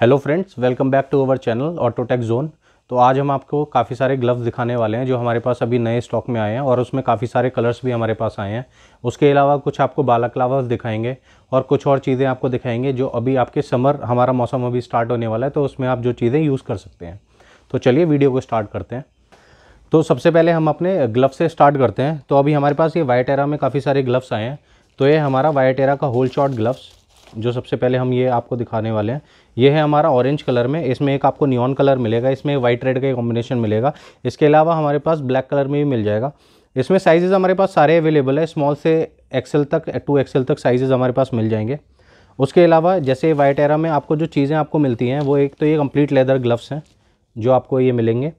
hello friends welcome back to our channel Autotech zone तो आज हम आपको काफ़ी सारे ग्लव्स दिखाने वाले हैं जो हमारे पास अभी नए स्टॉक में आए हैं और उसमें काफ़ी सारे कलर्स भी हमारे पास आए हैं उसके अलावा कुछ आपको लावर्स दिखाएंगे और कुछ और चीज़ें आपको दिखाएंगे जो अभी आपके समर हमारा मौसम अभी स्टार्ट होने वाला है तो उसमें आप जो चीज़ें यूज़ कर सकते हैं तो चलिए वीडियो को स्टार्ट करते हैं तो सबसे पहले हम अपने ग्लव से स्टार्ट करते हैं तो अभी हमारे पास ये वाइट एरा में काफ़ी सारे ग्लव्स आए हैं तो ये हमारा वाइट एरा का होल शॉट ग्लव्स जो सबसे पहले हम ये आपको दिखाने वाले हैं ये है हमारा ऑरेंज कलर में इसमें एक आपको नियॉन कलर मिलेगा इसमें वाइट रेड का कॉम्बिनेशन मिलेगा इसके अलावा हमारे पास ब्लैक कलर में भी मिल जाएगा इसमें साइजेज़ हमारे पास सारे अवेलेबल है स्मॉल से एक्सेल तक टू एक्सेल तक साइजेज़ हमारे पास मिल जाएंगे उसके अलावा जैसे वाइट एरा में आपको जो चीज़ें आपको मिलती हैं वो एक तो ये कंप्लीट लेदर ग्लव्स हैं जो आपको ये मिलेंगे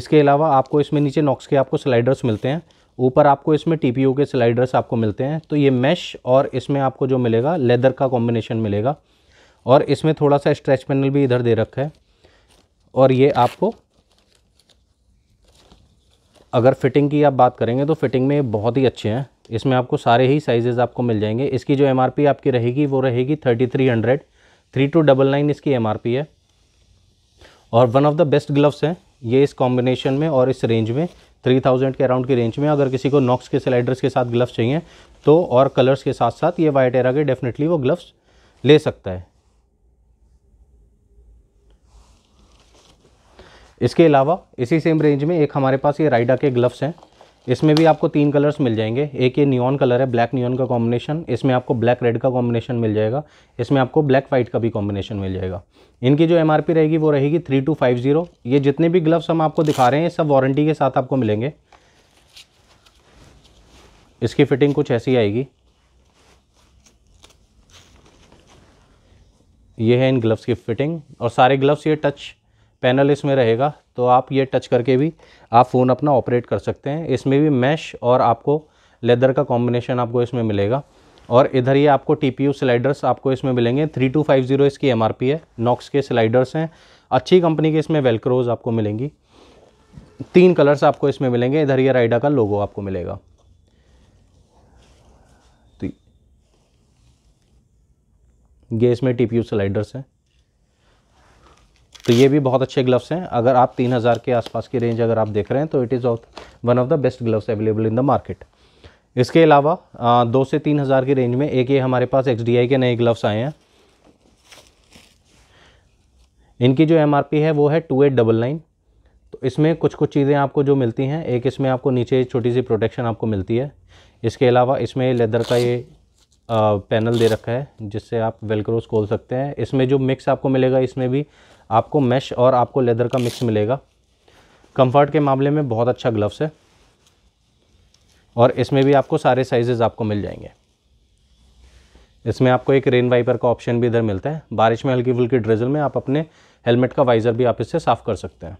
इसके अलावा आपको इसमें नीचे नॉक्स के आपको स्लाइडर्स मिलते हैं ऊपर आपको इसमें टी के स्लाइडर्स आपको मिलते हैं तो ये मैश और इसमें आपको जो मिलेगा लेदर का कॉम्बिनेशन मिलेगा और इसमें थोड़ा सा स्ट्रेच पैनल भी इधर दे रखा है और ये आपको अगर फिटिंग की आप बात करेंगे तो फिटिंग में बहुत ही अच्छे हैं इसमें आपको सारे ही साइजेज़ आपको मिल जाएंगे इसकी जो एमआरपी आपकी रहेगी वो रहेगी thirty three hundred three two double nine इसकी एमआरपी है और one of the best gloves हैं ये इस कॉम्बिनेशन में और इस रेंज में थ्री थाउजेंड के अराउंड की रेंज में अगर किसी को नॉक्स के स्लाइडर्स के साथ ग्लव्स चाहिए तो और कलर्स के साथ साथ ये एरा के डेफिनेटली वो ग्लव्स ले सकता है इसके अलावा इसी सेम रेंज में एक हमारे पास ये राइडा के ग्लव्स हैं इसमें भी आपको तीन कलर्स मिल जाएंगे एक ये नियॉन कलर है ब्लैक नियॉन का कॉम्बिनेशन इसमें आपको ब्लैक रेड का कॉम्बिनेशन मिल जाएगा इसमें आपको ब्लैक वाइट का भी कॉम्बिनेशन मिल जाएगा इनकी जो एमआरपी रहेगी वो रहेगी थ्री टू फाइव जीरो ये जितने भी ग्लव्स हम आपको दिखा रहे हैं सब वारंटी के साथ आपको मिलेंगे इसकी फिटिंग कुछ ऐसी आएगी ये है इन ग्लव्स की फिटिंग और सारे ग्लव्स ये टच पैनल इसमें रहेगा तो आप ये टच करके भी आप फ़ोन अपना ऑपरेट कर सकते हैं इसमें भी मैश और आपको लेदर का कॉम्बिनेशन आपको इसमें मिलेगा और इधर ये आपको टी पी स्लाइडर्स आपको इसमें मिलेंगे थ्री टू फाइव ज़ीरो इसकी एम है नॉक्स के स्लाइडर्स हैं अच्छी कंपनी के इसमें वेलक्रोज आपको मिलेंगी तीन कलर्स आपको इसमें मिलेंगे इधर ये राइडा का लोगो आपको मिलेगा तो ये इसमें टी पी स्लाइडर्स हैं तो ये भी बहुत अच्छे ग्लव्स हैं अगर आप तीन हज़ार के आसपास की रेंज अगर आप देख रहे हैं तो it is one of the best gloves available in the market इसके अलावा दो से तीन हज़ार की रेंज में एक ये हमारे पास एक्स के नए ग्लव्स आए हैं इनकी जो एम है वो है टू एट डबल नाइन तो इसमें कुछ कुछ चीज़ें आपको जो मिलती हैं एक इसमें आपको नीचे छोटी सी प्रोटेक्शन आपको मिलती है इसके अलावा इसमें लेदर का ये आ, पैनल दे रखा है जिससे आप वेलक्रोस खोल सकते हैं इसमें जो मिक्स आपको मिलेगा इसमें भी आपको मैश और आपको लेदर का मिक्स मिलेगा कंफर्ट के मामले में बहुत अच्छा ग्लव्स है और इसमें भी आपको सारे साइजेज़ आपको मिल जाएंगे इसमें आपको एक रेन वाइपर का ऑप्शन भी इधर मिलता है बारिश में हल्की फुल्की ड्रिजल में आप अपने हेलमेट का वाइज़र भी आप इससे साफ़ कर सकते हैं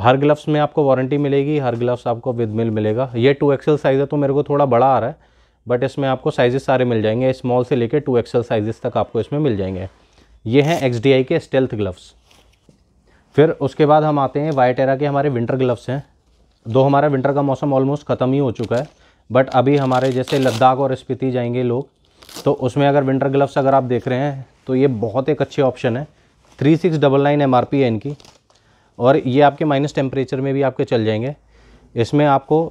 हर ग्लव्स में आपको वारंटी मिलेगी हर ग्लव्स आपको विद मिल मिलेगा ये टू एक्सेल साइज़ है तो मेरे को थोड़ा बड़ा आ रहा है बट इसमें आपको साइजेस सारे मिल जाएंगे स्मॉल से लेकर टू एक्सेल साइजेस तक आपको इसमें मिल जाएंगे ये हैं एक्स के स्टेल्थ ग्लव्स फिर उसके बाद हम आते हैं वाइटेरा के हमारे विंटर ग्लव्स हैं दो हमारा विंटर का मौसम ऑलमोस्ट ख़त्म ही हो चुका है बट अभी हमारे जैसे लद्दाख और स्पीति जाएंगे लोग तो उसमें अगर विंटर ग्लव्स अगर आप देख रहे हैं तो ये बहुत एक अच्छे ऑप्शन है three six double nine M है इनकी और ये आपके माइनस टेम्परेचर में भी आपके चल जाएंगे इसमें आपको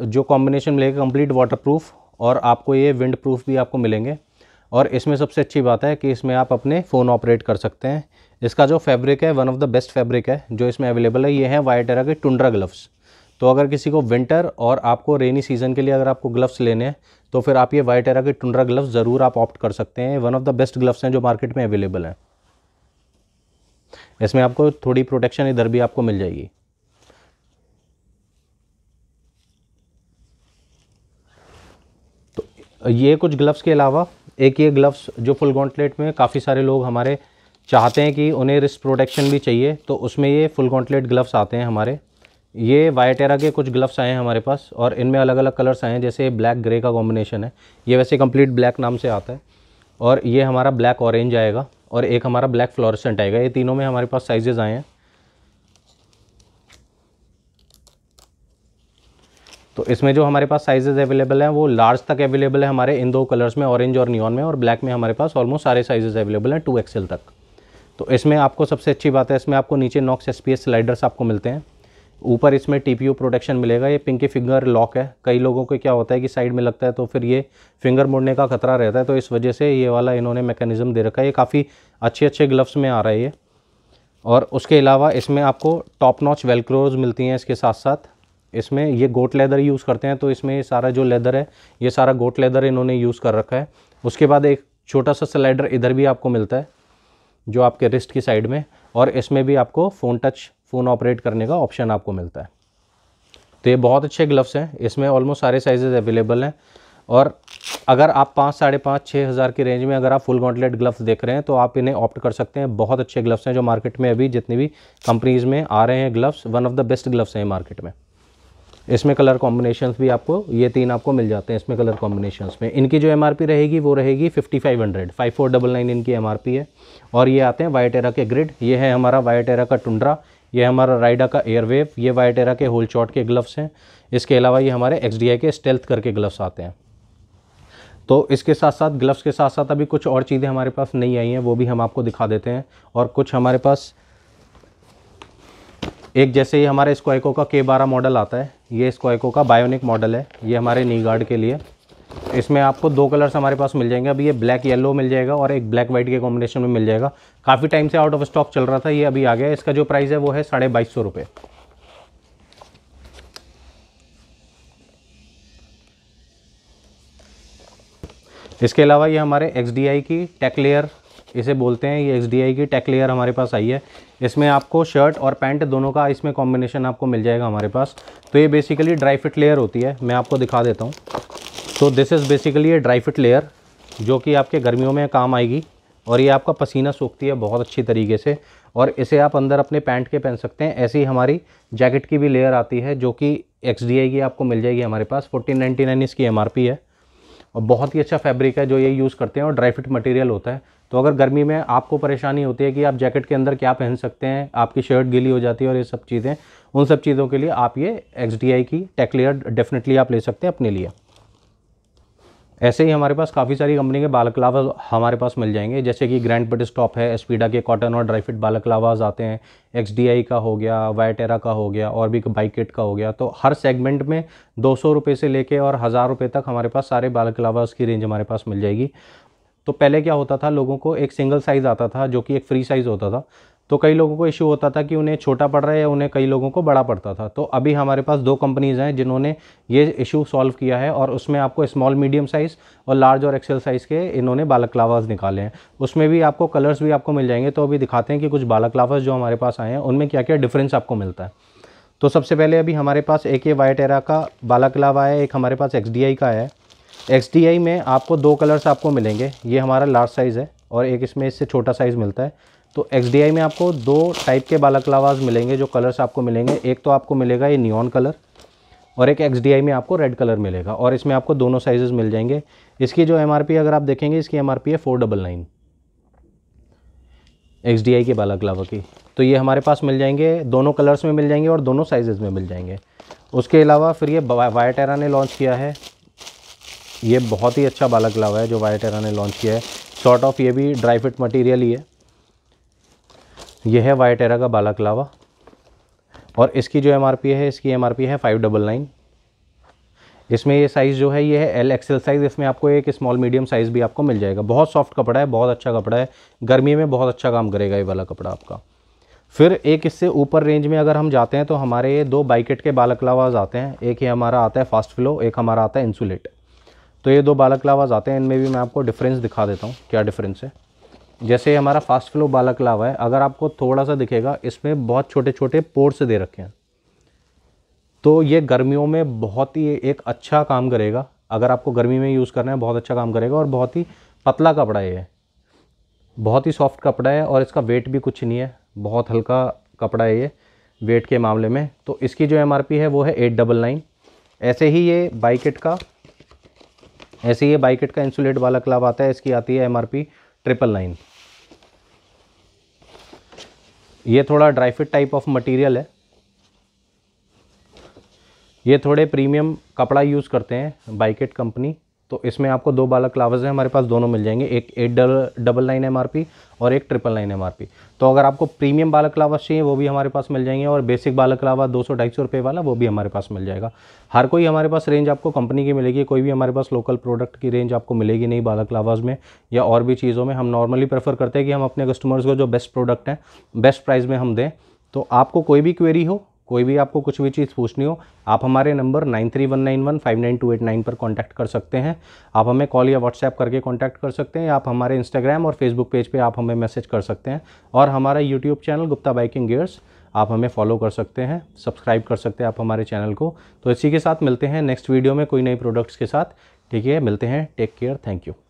जो कॉम्बिनेशन मिलेगा कम्प्लीट वाटर प्रूफ और आपको ये विंड प्रूफ भी आपको मिलेंगे और इसमें सबसे अच्छी बात है कि इसमें आप अपने फ़ोन ऑपरेट कर सकते हैं इसका जो फैब्रिक है one of the best fabric है जो इसमें अवेलेबल है ये है वाइट एरा के टुंड्रा ग्लव्स तो अगर किसी को विंटर और आपको रेनी सीज़न के लिए अगर आपको ग्लव्स लेने हैं तो फिर आप ये वाइट एरा के टुंड्रा ग्लव्स ज़रूर आप ऑप्ट कर सकते हैं one of the best gloves हैं जो मार्केट में अवेलेबल हैं इसमें आपको थोड़ी प्रोटेक्शन इधर भी आपको मिल जाएगी तो ये कुछ ग्लव्स के अलावा एक ये ग्लव्स जो फुल गॉन्टलेट में काफ़ी सारे लोग हमारे चाहते हैं कि उन्हें रिस्क प्रोटेक्शन भी चाहिए तो उसमें ये फुल गॉन्टलेट ग्लव्स आते हैं हमारे ये वायटेरा के कुछ ग्लव्स आए हैं हमारे पास और इनमें अलग अलग कलर्स आए हैं जैसे ब्लैक ग्रे का कॉम्बिनेशन है ये वैसे कम्प्लीट ब्लैक नाम से आता है और ये हमारा ब्लैक ऑरेंज आएगा और एक हमारा ब्लैक फ्लोरसेंट आएगा ये तीनों में हमारे पास साइजेज़ आए हैं तो इसमें जो हमारे पास साइजेज़ अवेलेबल हैं वो लार्ज तक अवेलेबल है हमारे इन दो कलर्स में ऑरेंज और नियॉन में और ब्लैक में हमारे पास ऑलमोस्ट सारे साइजेज़ अवेलेबल हैं टू एक्सएल तक तो इसमें आपको सबसे अच्छी बात है इसमें आपको नीचे नॉक्स एस स्लाइडर्स आपको मिलते हैं ऊपर इसमें टी प्रोटेक्शन मिलेगा ये पिंकी फिंगर लॉक है कई लोगों को क्या होता है कि साइड में लगता है तो फिर ये फिंगर मुड़ने का खतरा रहता है तो इस वजह से ये वाला इन्होंने मैकेनिज़म दे रखा है ये काफ़ी अच्छे अच्छे ग्लव्स में आ रहा है ये और उसके अलावा इसमें आपको टॉप नॉच वेलक्रोज मिलती हैं इसके साथ साथ इसमें ये गोट लेदर यूज़ करते हैं तो इसमें सारा जो लेदर है ये सारा गोट लेदर इन्होंने यूज़ कर रखा है उसके बाद एक छोटा सा स्लाइडर इधर भी आपको मिलता है जो आपके रिस्ट की साइड में और इसमें भी आपको फ़ोन टच फ़ोन ऑपरेट करने का ऑप्शन आपको मिलता है तो ये बहुत अच्छे ग्लव्स हैं इसमें ऑलमोस्ट सारे साइजेज़ अवेलेबल हैं और अगर आप पाँच साढ़े पाँच छः हज़ार की रेंज में अगर आप फुल गॉन्टलेट ग्लव्स देख रहे हैं तो आप इन्हें ऑप्ट कर सकते हैं बहुत अच्छे ग्लव्स हैं जो मार्केट में अभी जितनी भी कंपनीज़ में आ रहे हैं gloves one of the best gloves हैं मार्केट में इसमें कलर कॉम्बिनेशंस भी आपको ये तीन आपको मिल जाते हैं इसमें कलर कॉम्बिनेशंस में इनकी जो एम रहेगी वो रहेगी fifty five hundred five four double nine इनकी एम है और ये आते हैं वाइट एरा के ग्रिड ये है हमारा वाइट एरा का टुंड्रा ये हमारा राइडा का एयरवेव ये वाइट एरा के होल शॉट के ग्लव्स हैं इसके अलावा ये हमारे एक्स के स्टेल्थ करके ग्लव्स आते हैं तो इसके साथ साथ ग्लव्स के साथ साथ अभी कुछ और चीज़ें हमारे पास नहीं आई हैं वो भी हम आपको दिखा देते हैं और कुछ हमारे पास एक जैसे ही हमारे स्क्वाइको का के बारह मॉडल आता है ये स्क्वाइको का बायोनिक मॉडल है ये हमारे नी गार्ड के लिए इसमें आपको दो कलर्स हमारे पास मिल जाएंगे अभी ये ब्लैक येलो मिल जाएगा और एक ब्लैक वाइट के कॉम्बिनेशन में मिल जाएगा काफ़ी टाइम से आउट ऑफ स्टॉक चल रहा था ये अभी आ गया इसका जो प्राइस है वो है साढ़े बाईस सौ रुपये इसके अलावा ये हमारे एक्स की टेक लेयर इसे बोलते हैं ये एच की टेक लेयर हमारे पास आई है इसमें आपको शर्ट और पैंट दोनों का इसमें कॉम्बिनेशन आपको मिल जाएगा हमारे पास तो ये बेसिकली ड्राई फिट लेयर होती है मैं आपको दिखा देता हूँ तो दिस इज़ बेसिकली ये ड्राई फिट लेयर जो कि आपके गर्मियों में काम आएगी और ये आपका पसीना सूखती है बहुत अच्छी तरीके से और इसे आप अंदर अपने पैंट के पहन सकते हैं ऐसी हमारी जैकेट की भी लेयर आती है जो कि एक्स की आपको मिल जाएगी हमारे पास फोर्टीन नाइन इसकी एम है और बहुत ही अच्छा फैब्रिक है जो ये यूज़ करते हैं और ड्राई फिट मटेरियल होता है तो अगर गर्मी में आपको परेशानी होती है कि आप जैकेट के अंदर क्या पहन सकते हैं आपकी शर्ट गीली हो जाती है और ये सब चीज़ें उन सब चीज़ों के लिए आप ये एक्स की टेक्लियर डेफिनेटली आप ले सकते हैं अपने लिए ऐसे ही हमारे पास काफ़ी सारी कंपनी के बालकलावा हमारे पास मिल जाएंगे जैसे कि ग्रैंड पिट स्टॉप है एस्पीडा के कॉटन और ड्राई फिट बालकलावाज आते हैं एक्स का हो गया वायटेरा का हो गया और भी बाइक किट का हो गया तो हर सेगमेंट में दो सौ से लेके और हज़ार रुपये तक हमारे पास सारे बालकलावाज की रेंज हमारे पास मिल जाएगी तो पहले क्या होता था लोगों को एक सिंगल साइज़ आता था जो कि एक फ्री साइज़ होता था तो कई लोगों को इश्यू होता था कि उन्हें छोटा पड़ रहा है या उन्हें कई लोगों को बड़ा पड़ता था तो अभी हमारे पास दो कंपनीज़ हैं जिन्होंने ये इशू सॉल्व किया है और उसमें आपको स्मॉल मीडियम साइज़ और लार्ज और एक्सेल साइज़ के इन्होंने बालकलावाज निकाले हैं उसमें भी आपको कलर्स भी आपको मिल जाएंगे तो अभी दिखाते हैं कि कुछ बालकलावाज जो हमारे पास आए हैं उनमें क्या क्या डिफरेंस आपको मिलता है तो सबसे पहले अभी हमारे पास एक ये वाइट एरा का बालकलावा है एक हमारे पास एक्स का है एक्स में आपको दो कलर्स आपको मिलेंगे ये हमारा लार्ज साइज़ है और एक इसमें इससे छोटा साइज़ मिलता है तो एक्स में आपको दो टाइप के बालकलावाज़ मिलेंगे जो कलर्स आपको मिलेंगे एक तो आपको मिलेगा ये नियॉन कलर और एक एक्स में आपको रेड कलर मिलेगा और इसमें आपको दोनों साइजेस मिल जाएंगे इसकी जो एम अगर आप देखेंगे इसकी एम है four double nine X D I के बालकलावा की तो ये हमारे पास मिल जाएंगे दोनों कलर्स में मिल जाएंगे और दोनों साइजेज़ में मिल जाएंगे उसके अलावा फिर ये वायटेरा ने लॉन्च किया है ये बहुत ही अच्छा बालकलावा है जो वायटेरा ने लॉन्च किया है शॉर्ट ऑफ ये भी ड्राई फिट मटीरियल ही है यह है वाइट एरा का बालाकलावा और इसकी जो एम है इसकी एम है फाइव डबल नाइन इसमें ये साइज़ जो है ये है एल एक्सेल साइज़ इसमें आपको एक स्मॉल मीडियम साइज़ भी आपको मिल जाएगा बहुत सॉफ्ट कपड़ा है बहुत अच्छा कपड़ा है गर्मी में बहुत अच्छा काम करेगा ये वाला कपड़ा आपका फिर एक इससे ऊपर रेंज में अगर हम जाते हैं तो हमारे ये दो बाइकेट के बालकलावाज आते हैं एक ही हमारा आता है फास्ट फ्लो एक हमारा आता है इंसुलेट तो ये दो बालकलावाज आते हैं इनमें भी मैं आपको डिफरेंस दिखा देता हूँ क्या डिफरेंस है जैसे हमारा फास्ट फ्लो बालक लावा है अगर आपको थोड़ा सा दिखेगा इसमें बहुत छोटे छोटे पोर्स दे रखे हैं तो ये गर्मियों में बहुत ही एक अच्छा काम करेगा अगर आपको गर्मी में यूज़ करना है बहुत अच्छा काम करेगा और बहुत ही पतला कपड़ा है बहुत ही सॉफ्ट कपड़ा है और इसका वेट भी कुछ नहीं है बहुत हल्का कपड़ा है ये वेट के मामले में तो इसकी जो एम है वो है एट डबल नाइन ऐसे ही ये बाइकेट का ऐसे ही ये बाइकेट का इंसुलेट वाला क्लब आता है इसकी आती है एम ट्रिपल नाइन ये थोड़ा dry fit type of material है ये थोड़े प्रीमियम कपड़ा यूज़ करते हैं बाइकेट कंपनी तो इसमें आपको दो बालाक्लावाज हैं हमारे पास दोनों मिल जाएंगे एक एट डबल नाइन एम और एक ट्रिपल नाइन एम तो अगर आपको प्रीमियम बालाक्लावा चाहिए वो भी हमारे पास मिल जाएंगे और बेसिक बालाक्लावा दो सौ ढाई सौ रुपये वाला वो भी हमारे पास मिल जाएगा हर कोई हमारे पास रेंज आपको कंपनी की मिलेगी कोई भी हमारे पास लोकल प्रोडक्ट की रेंज आपको मिलेगी नहीं लावाज़ में या और भी चीज़ों में हम नॉर्मली प्रेफर करते हैं कि हम अपने कस्टमर्स को जो बेस्ट प्रोडक्ट हैं बेस्ट प्राइस में हम दें तो आपको कोई भी क्वेरी हो कोई भी आपको कुछ भी चीज़ पूछनी हो आप हमारे number nine three one nine one five nine two eight nine पर कांटेक्ट कर सकते हैं आप हमें कॉल या व्हाट्सएप करके कांटेक्ट कर सकते हैं आप हमारे इंस्टाग्राम और फेसबुक पेज पे आप हमें मैसेज कर सकते हैं और हमारा YouTube channel Gupta biking gears आप हमें फॉलो कर सकते हैं सब्सक्राइब कर सकते हैं आप हमारे चैनल को तो इसी के साथ मिलते हैं नेक्स्ट वीडियो में कोई नई प्रोडक्ट्स के साथ ठीक है मिलते हैं टेक केयर थैंक यू